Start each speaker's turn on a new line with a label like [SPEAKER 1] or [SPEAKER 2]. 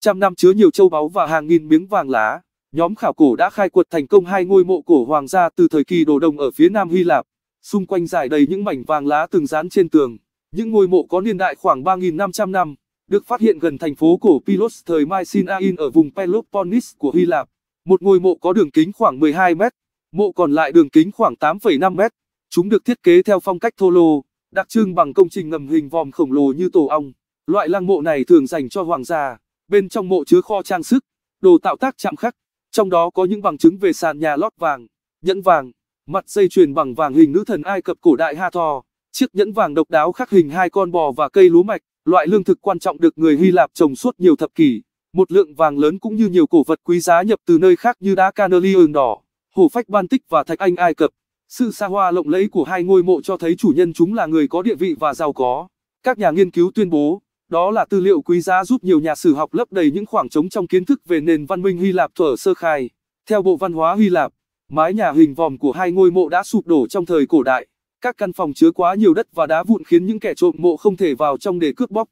[SPEAKER 1] trăm năm chứa nhiều châu báu và hàng nghìn miếng vàng lá. Nhóm khảo cổ đã khai quật thành công hai ngôi mộ cổ hoàng gia từ thời kỳ đồ đồng ở phía Nam Hy Lạp. Xung quanh dài đầy những mảnh vàng lá từng dán trên tường. Những ngôi mộ có niên đại khoảng 3.500 năm, được phát hiện gần thành phố cổ Pylos thời Mycenaean ở vùng Peloponnese của Hy Lạp. Một ngôi mộ có đường kính khoảng 12 mét, mộ còn lại đường kính khoảng 8,5 mét. Chúng được thiết kế theo phong cách thô lô, đặc trưng bằng công trình ngầm hình vòm khổng lồ như tổ ong. Loại lăng mộ này thường dành cho hoàng gia bên trong mộ chứa kho trang sức, đồ tạo tác chạm khắc, trong đó có những bằng chứng về sàn nhà lót vàng, nhẫn vàng, mặt dây chuyền bằng vàng hình nữ thần Ai Cập cổ đại Hathor, chiếc nhẫn vàng độc đáo khắc hình hai con bò và cây lúa mạch, loại lương thực quan trọng được người Hy Lạp trồng suốt nhiều thập kỷ. Một lượng vàng lớn cũng như nhiều cổ vật quý giá nhập từ nơi khác như đá Canelion đỏ, hồ phách Baltic và thạch anh Ai Cập. Sự xa hoa lộng lẫy của hai ngôi mộ cho thấy chủ nhân chúng là người có địa vị và giàu có. Các nhà nghiên cứu tuyên bố đó là tư liệu quý giá giúp nhiều nhà sử học lấp đầy những khoảng trống trong kiến thức về nền văn minh Hy Lạp thuở sơ khai. Theo Bộ Văn hóa Hy Lạp, mái nhà hình vòm của hai ngôi mộ đã sụp đổ trong thời cổ đại. Các căn phòng chứa quá nhiều đất và đá vụn khiến những kẻ trộm mộ không thể vào trong để cướp bóc.